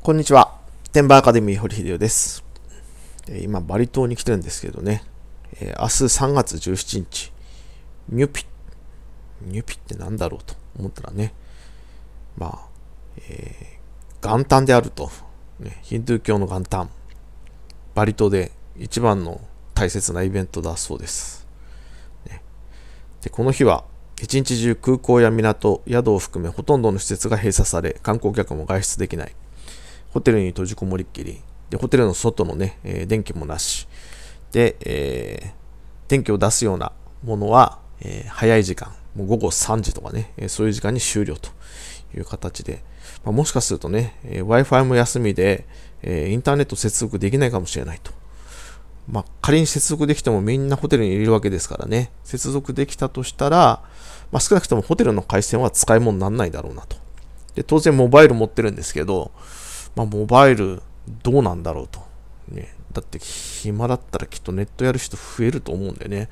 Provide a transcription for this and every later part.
こんにちは。テンバーアカデミー堀秀夫です。今、バリ島に来てるんですけどね、明日3月17日、ニュピ、ニュピって何だろうと思ったらね、まあ、えー、元旦であると、ね、ヒンドゥー教の元旦、バリ島で一番の大切なイベントだそうです。ね、でこの日は、一日中空港や港、宿を含めほとんどの施設が閉鎖され、観光客も外出できない。ホテルに閉じこもりっきり、で、ホテルの外のね、えー、電気もなし、で、えー、電気を出すようなものは、えー、早い時間、もう午後3時とかね、えそういう時間に終了という形で、まあ、もしかするとね、え Wi-Fi も休みで、えインターネット接続できないかもしれないと。まあ、仮に接続できてもみんなホテルにいるわけですからね、接続できたとしたら、まあ、少なくともホテルの回線は使い物にならないだろうなと。で当然モバイル持ってるんですけど、まあ、モバイルどうなんだろうと。ね、だって暇だったらきっとネットやる人増えると思うんでね。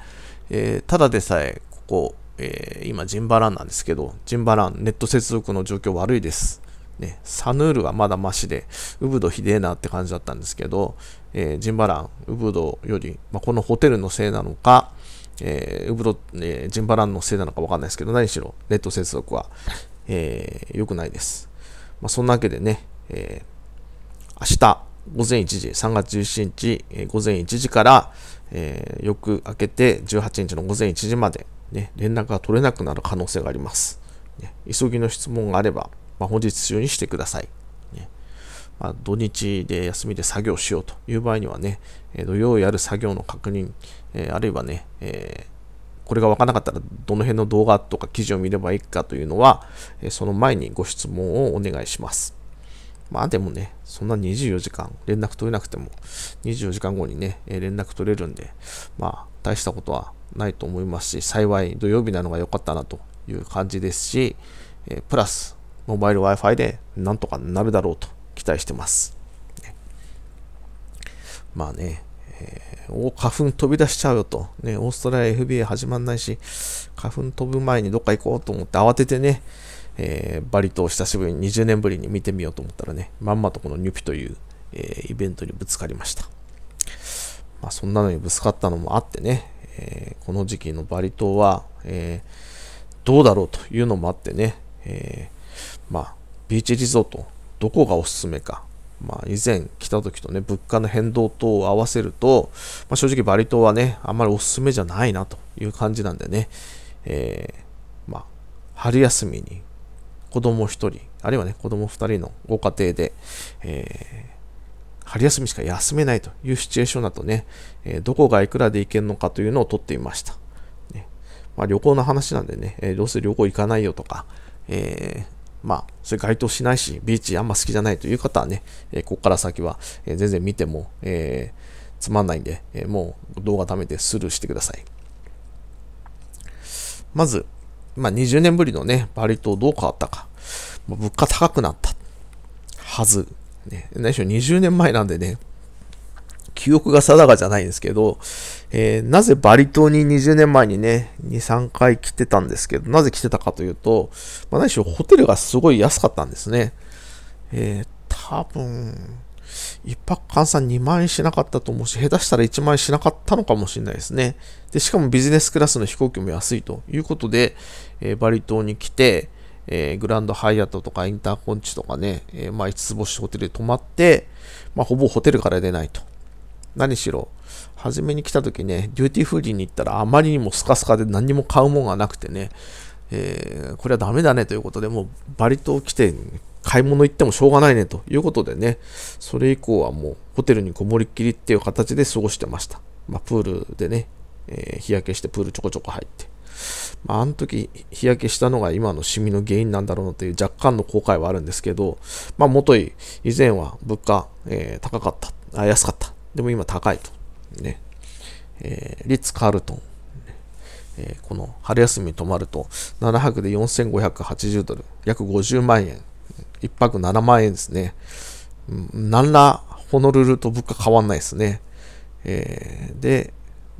えー、ただでさえ、ここ、えー、今ジンバランなんですけど、ジンバラン、ネット接続の状況悪いです。ね、サヌールはまだマシで、ウブドひでえなって感じだったんですけど、えー、ジンバラン、ウブドより、まあ、このホテルのせいなのか、えー、ウブド、えー、ジンバランのせいなのかわかんないですけど、何しろネット接続は、えー、良くないです。まあ、そんなわけでね、えー、明日午前1時、3月17日、えー、午前1時から、えー、翌明けて18日の午前1時まで、ね、連絡が取れなくなる可能性があります。ね、急ぎの質問があれば、まあ、本日中にしてください。ねまあ、土日で休みで作業しようという場合にはね、えー、土曜やる作業の確認、えー、あるいはね、えこれが分からなかったらどの辺の動画とか記事を見ればいいかというのは、えその前にご質問をお願いします。まあでもね、そんな24時間、連絡取れなくても、24時間後にね、え連絡取れるんで、まあ大したことはないと思いますし、幸い土曜日なのが良かったなという感じですし、えプラス、モバイル Wi-Fi でなんとかなるだろうと期待してます。ね、まあね、えー、お花粉飛び出しちゃうよと、ね、オーストラリア FBA 始まんないし、花粉飛ぶ前にどっか行こうと思って慌ててね、えー、バリ島を久しぶりに20年ぶりに見てみようと思ったらね、まんまとこのニュピという、えー、イベントにぶつかりました。まあ、そんなのにぶつかったのもあってね、えー、この時期のバリ島は、えどうだろうというのもあってね、えまあ、ビーチリゾート、どこがおすすめか、まあ、以前来た時とね、物価の変動等を合わせると、まあ、正直バリ島はね、あんまりおすすめじゃないなという感じなんでね、えまあ、春休みに子供1人、あるいはね、子供2人のご家庭で、えー、春休みしか休めないというシチュエーションだとね、えー、どこがいくらで行けるのかというのを撮っていました。ねまあ、旅行の話なんでね、えー、どうせ旅行行かないよとか、えー、まあ、それ該当しないし、ビーチあんま好きじゃないという方はね、えここから先は、え全然見ても、えつまんないんで、えもう動画貯めてスルーしてください。まず、まあ、20年ぶりのね、バリ島どう変わったか。物価高くなった。はず。ね、何しろ20年前なんでね、記憶が定かじゃないんですけど、えー、なぜバリ島に20年前にね、2、3回来てたんですけど、なぜ来てたかというと、まあ、何しろホテルがすごい安かったんですね。えー、多分、1泊換算2万円しなかったと思うし、下手したら1万円しなかったのかもしれないですね。で、しかもビジネスクラスの飛行機も安いということで、えー、バリ島に来て、えー、グランドハイアットとかインターコンチとかね、えー、まあ5つ星ホテルで泊まって、まあほぼホテルから出ないと。何しろ、初めに来た時ね、デューティーフーリーに行ったらあまりにもスカスカで何も買うもんがなくてね、えー、これはダメだねということで、もうバリ島来て、買い物行ってもしょうがないねということでね、それ以降はもうホテルにこもりっきりっていう形で過ごしてました。まあ、プールでね、えー、日焼けしてプールちょこちょこ入って。まあ、あの時日焼けしたのが今のシミの原因なんだろうなという若干の後悔はあるんですけど、まあ、もとい以前は物価、えー、高かったあ、安かった。でも今高いと。ね。えー、リッツ・カールトン。えー、この春休みに泊まると7泊で4580ドル、約50万円1泊7万円ですね。何らホノルルと物価変わんないですね。えー、で、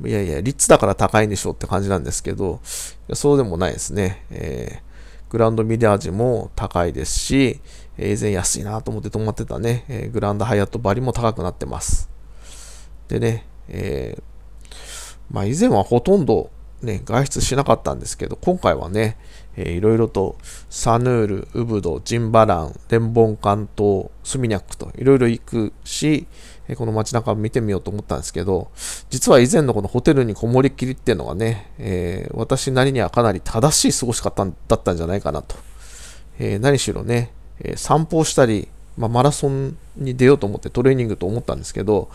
いやいや、リッツだから高いんでしょって感じなんですけど、そうでもないですね。えー、グランドミリアージも高いですし、以前安いなと思って泊まってたね、えグランドハイアットバリも高くなってます。でね、えー、まあ以前はほとんどね、外出しなかったんですけど、今回はね、えー、いろいろとサヌール、ウブド、ジンバラン、レンボン関東、スミニャックといろいろ行くし、えー、この街中を見てみようと思ったんですけど、実は以前のこのホテルにこもりきりっていうのがね、えー、私なりにはかなり正しい過ごし方だったんじゃないかなと。え何しろね、え散歩をしたり、まあ、マラソンに出ようと思ってトレーニングと思ったんですけど、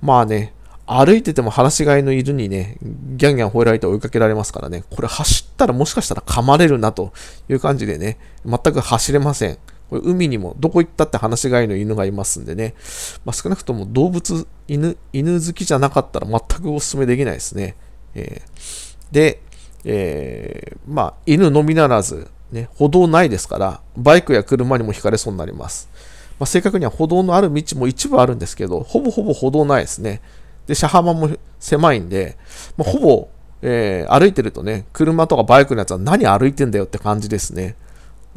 まあね、歩いてても放し飼いの犬にね、ギャンギャン吠えられて追いかけられますからね、これ走ったらもしかしたら噛まれるなという感じでね、全く走れません。これ海にもどこ行ったって話しがいの犬がいますんでね、まあ、少なくとも動物、犬、犬好きじゃなかったら全くお勧めできないですね。えー、で、えー、まあ、犬のみならず、ね、歩道ないですから、バイクや車にもひかれそうになります。まあ、正確には歩道のある道も一部あるんですけど、ほぼほぼ歩道ないですね。で、車幅も狭いんで、まあ、ほぼえー、歩いてるとね、車とかバイクのやつは何歩いてんだよって感じですね。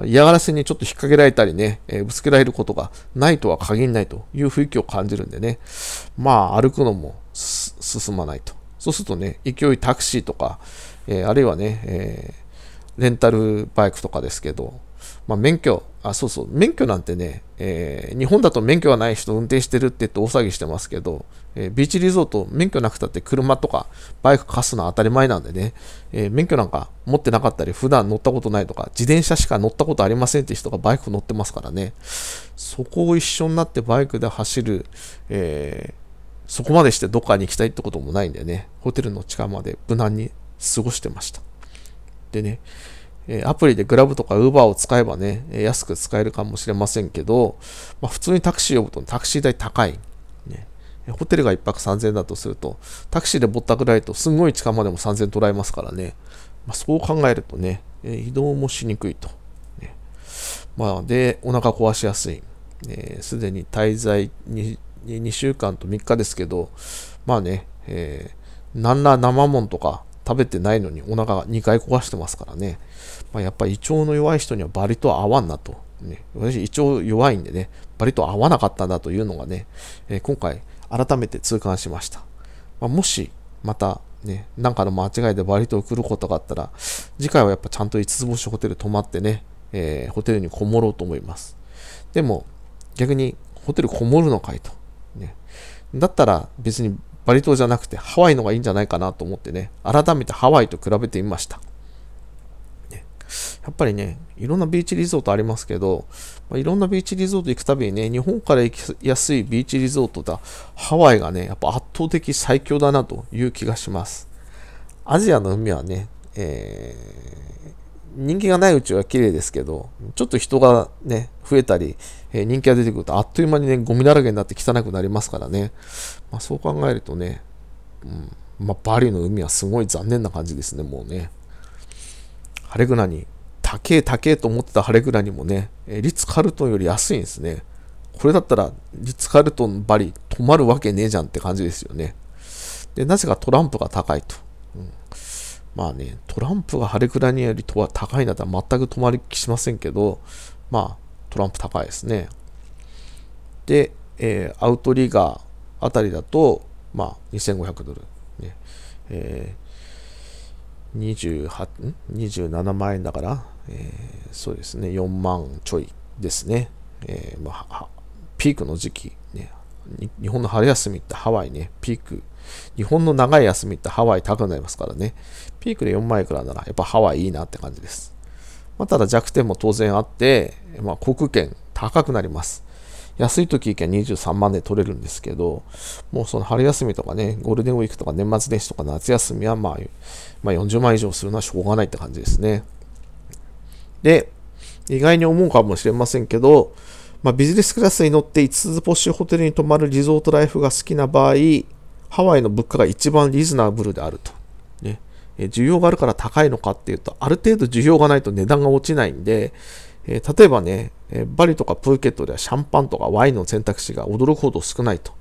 嫌がらせにちょっと引っ掛けられたりね、えー、ぶつけられることがないとは限らないという雰囲気を感じるんでね、まあ歩くのも進まないと。そうするとね、勢いタクシーとか、えー、あるいはね、えレンタルバイクとかですけど、まあ、免許あ、そうそう、免許なんてね、えー、日本だと免許がない人運転してるって言って大騒ぎしてますけど、えー、ビーチリゾート、免許なくたって車とかバイク貸すのは当たり前なんでね、えー、免許なんか持ってなかったり、普段乗ったことないとか、自転車しか乗ったことありませんって人がバイク乗ってますからね、そこを一緒になってバイクで走る、えそこまでしてどっかに行きたいってこともないんでね、ホテルの地下まで無難に過ごしてました。でね、えアプリでグラブとかウーバーを使えばね、え安く使えるかもしれませんけど、まあ、普通にタクシー呼ぶとタクシー代高い。ね、ホテルが1泊3000円だとすると、タクシーでぼったくられるとすんごい近までも3000円取られますからね。まあ、そう考えるとね、え移動もしにくいと。ね、まあ、で、お腹壊しやすい。す、えで、に滞在に2週間と3日ですけど、まあね、えー、なんら生もんとか、食べてないのにお腹2回焦がしてますからね、まあ、やっぱ胃腸の弱い人にはバリと合わんなと、ね、私胃腸弱いんでねバリと合わなかったんだというのがね、えー、今回改めて痛感しました、まあ、もしまたね、なんかの間違いでバリとを来ることがあったら、次回はやっぱちゃんと5つ星ホテル泊まってね、えー、ホテルにこもろうと思います。でも、逆にホテルこもるのかいと。ね、だったら別にバリ島じゃなくてハワイのがいいんじゃないかなと思ってね、改めてハワイと比べてみました。ね、やっぱりね、いろんなビーチリゾートありますけど、まあ、いろんなビーチリゾート行くたびにね、日本から行きやすいビーチリゾートだ、ハワイがね、やっぱ圧倒的最強だなという気がします。アジアの海はね、えー、人気がないうちは綺麗ですけど、ちょっと人がね、増えたり、えー、人気が出てくるとあっという間にね、ゴミだらけになって汚くなりますからね、まあ、そう考えるとね、うんまあ、バリの海はすごい残念な感じですね、もうね。ハレグナに、高え高えと思ってたハレグナにもね、リッツ・カルトンより安いんですね。これだったらリッツ・カルトンバリ止まるわけねえじゃんって感じですよね。で、なぜかトランプが高いと。うん、まあね、トランプがハレグナによりとは高いなら全く止まりきしませんけど、まあ、トランプ高いですね。で、えー、アウトリガー、あたりだと、まあ、2500ドル、ねえー、28ん27万円だから、えー、そうですね、4万ちょいですね。えーまあ、ピークの時期、ね、日本の春休みってハワイね、ピーク、日本の長い休みってハワイ高くなりますからね、ピークで4万いくらなら、やっぱハワイいいなって感じです。まあ、ただ弱点も当然あって、まあ、航空券高くなります。安い時行けば23万で取れるんですけど、もうその春休みとかね、ゴールデンウィークとか年末年始とか夏休みは、まあ、まあ、40万以上するのはしょうがないって感じですね。で、意外に思うかもしれませんけど、まあ、ビジネスクラスに乗って5つ星ホテルに泊まるリゾートライフが好きな場合、ハワイの物価が一番リーズナブルであると。ね、需要があるから高いのかっていうと、ある程度需要がないと値段が落ちないんで、えー、例えばね、えバリとかプーケットではシャンパンとかワインの選択肢が驚くほど少ないと。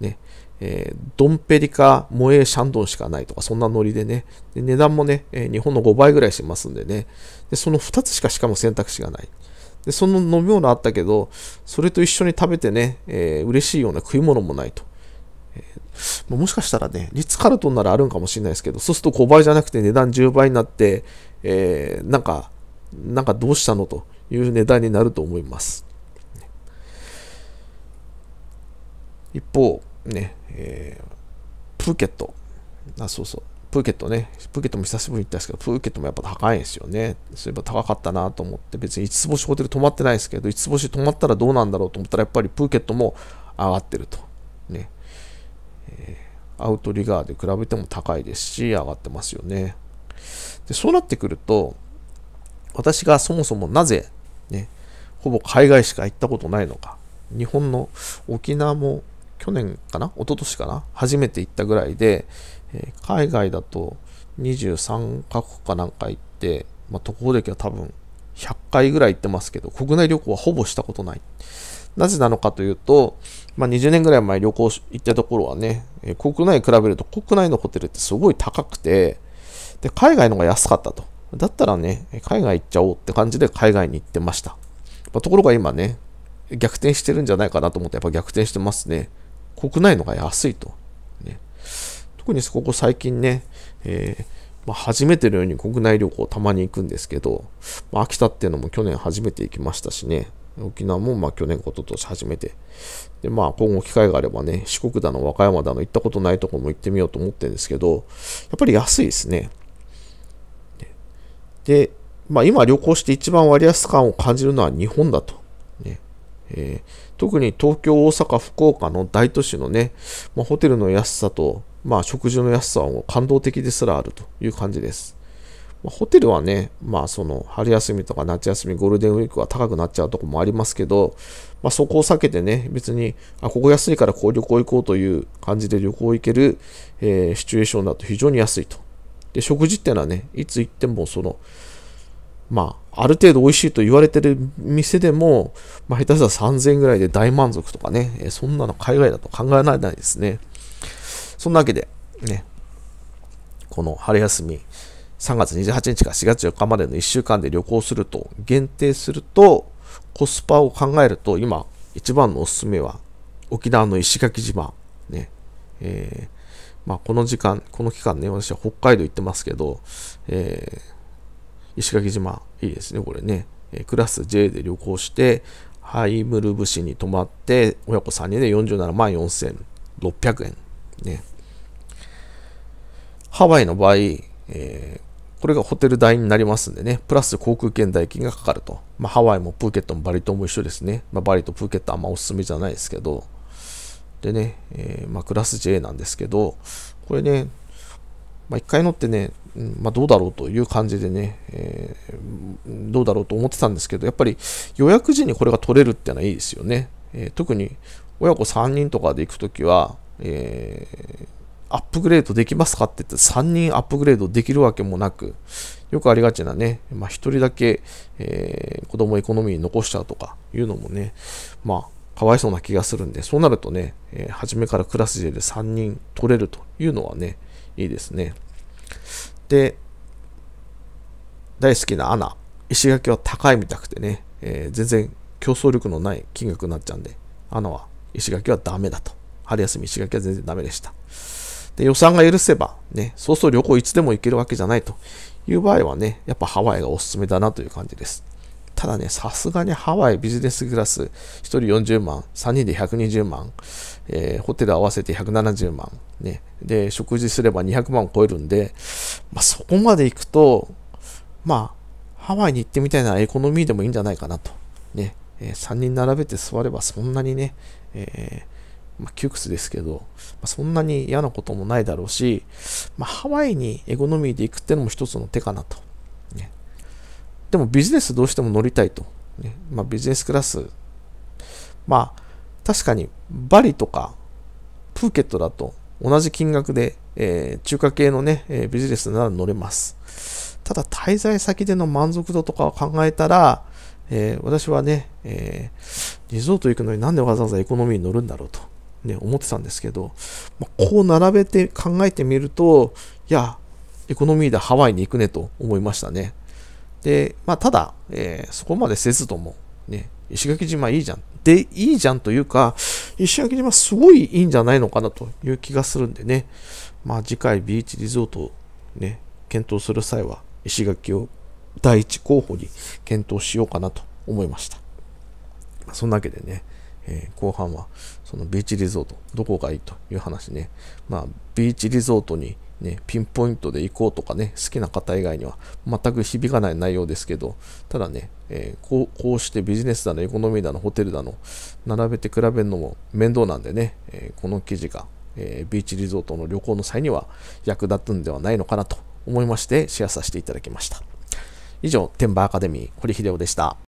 ね、えー、ドンペリか萌えシャンドンしかないとか、そんなノリでね。で値段もね、え日本の5倍ぐらいしますんでね。でその2つしかしかも選択肢がない。でその飲み物あったけど、それと一緒に食べてね、えー、嬉しいような食い物もないと。もしかしたらね、リッツ・カルトンならあるんかもしれないですけど、そうすると5倍じゃなくて値段10倍になって、えー、なんか、なんかどうしたのという値段になると思います。一方、ね、えー、プーケット。あ、そうそう。プーケットね。プーケットも久しぶりに行ったんですけど、プーケットもやっぱ高いんですよね。そういえば高かったなと思って、別に5つ星ホテル泊まってないですけど、5つ星泊まったらどうなんだろうと思ったら、やっぱりプーケットも上がってると。ね。えー、アウトリガーで比べても高いですし、上がってますよね。で、そうなってくると、私がそもそもなぜね、ほぼ海外しか行ったことないのか、日本の沖縄も去年かな一昨年かな初めて行ったぐらいで、えー、海外だと23カ国かなんか行って、まあ、渡航歴は多分100回ぐらい行ってますけど、国内旅行はほぼしたことない。なぜなのかというと、まあ、20年ぐらい前旅行行ったところはね、国内比べると国内のホテルってすごい高くて、で、海外の方が安かったと。だったらね、海外行っちゃおうって感じで海外に行ってました。まあ、ところが今ね、逆転してるんじゃないかなと思って、やっぱ逆転してますね。国内のが安いと。ね、特にここ最近ね、えー、まあ、初めてのように国内旅行たまに行くんですけど、まあ、秋田っていうのも去年初めて行きましたしね、沖縄もまあ去年こととし初めて。で、まあ今後機会があればね、四国だの和歌山だの行ったことないとこも行ってみようと思ってるんですけど、やっぱり安いですね。で、まあ、今旅行して一番割安感を感じるのは日本だと。ねえー、特に東京、大阪、福岡の大都市のね、まあ、ホテルの安さと、まあ、食事の安さは感動的ですらあるという感じです。まあ、ホテルはね、まあ、その春休みとか夏休み、ゴールデンウィークは高くなっちゃうとこもありますけど、まあ、そこを避けてね、別に、あ、ここ安いからこう旅行行こうという感じで旅行行ける、えー、シチュエーションだと非常に安いとで、食事っていうのはね、いつ行ってもその、まあ、ある程度美味しいと言われてる店でも、まあ、下手したら3000円ぐらいで大満足とかね、えそんなの海外だと考えられないですね。そんなわけで、ね、この春休み、3月28日から4月4日までの1週間で旅行すると、限定すると、コスパを考えると、今、一番のおすすめは、沖縄の石垣島、ね、えーまあ、この時間、この期間ね、私は北海道行ってますけど、えー、石垣島、いいですね、これね。えクラス J で旅行して、ハイムルブ市に泊まって、親子3人で47万4600円。ね。ハワイの場合、えー、これがホテル代になりますんでね、プラス航空券代金がかかると。まあ、ハワイもプーケットもバリ島も一緒ですね。まあ、バリとプーケットあんまおすすめじゃないですけど、でね、えー、まあ、クラス J なんですけど、これね、まあ、1回乗ってね、まあ、どうだろうという感じでね、えー、どうだろうと思ってたんですけど、やっぱり予約時にこれが取れるっていうのはいいですよね。えー、特に親子3人とかで行くときは、えー、アップグレードできますかって言って3人アップグレードできるわけもなく、よくありがちなね、まあ、1人だけ、えー、子供エコノミーに残しちゃうとかいうのもね、まあ、かわいそうな気がするんで、そうなるとね、えー、初めからクラス J で3人取れるというのはね、いいですね。で、大好きなアナ、石垣は高いみたくてね、えー、全然競争力のない金額になっちゃうんで、アナは石垣はダメだと。春休み石垣は全然ダメでした。で、予算が許せば、ね、そうそう旅行いつでも行けるわけじゃないという場合はね、やっぱハワイがおすすめだなという感じです。ただね、さすがにハワイビジネスクラス1人40万、3人で120万、えー、ホテル合わせて170万、ね、で、食事すれば200万を超えるんで、まあ、そこまで行くと、まあ、ハワイに行ってみたいなエコノミーでもいいんじゃないかなと。ね、えー、3人並べて座ればそんなにね、えー、まあ、窮屈ですけど、まあ、そんなに嫌なこともないだろうし、まあ、ハワイにエコノミーで行くってのも一つの手かなと。でもビジネスどうしても乗りたいと。ねまあ、ビジネスクラス。まあ、確かにバリとかプーケットだと同じ金額で、えー、中華系のね、えー、ビジネスなら乗れます。ただ滞在先での満足度とかを考えたら、えー、私はね、えリゾート行くのになんでわざわざエコノミーに乗るんだろうと、ね、思ってたんですけど、まあ、こう並べて考えてみると、いや、エコノミーでハワイに行くねと思いましたね。で、まあ、ただ、えー、そこまでせずとも、ね、石垣島いいじゃん。で、いいじゃんというか、石垣島すごいいいんじゃないのかなという気がするんでね、まあ、次回ビーチリゾートをね、検討する際は、石垣を第一候補に検討しようかなと思いました。そんなわけでね、えー、後半はそのビーチリゾート、どこがいいという話ね、まあ、ビーチリゾートにね、ピンポイントで行こうとかね、好きな方以外には全く響かない内容ですけど、ただね、えー、こうこうしてビジネスだの、エコノミーだの、ホテルだの、並べて比べるのも面倒なんでね、えー、この記事が、えー、ビーチリゾートの旅行の際には役立つんではないのかなと思いまして、シェアさせていただきました。以上、天馬アカデミー、堀秀夫でした。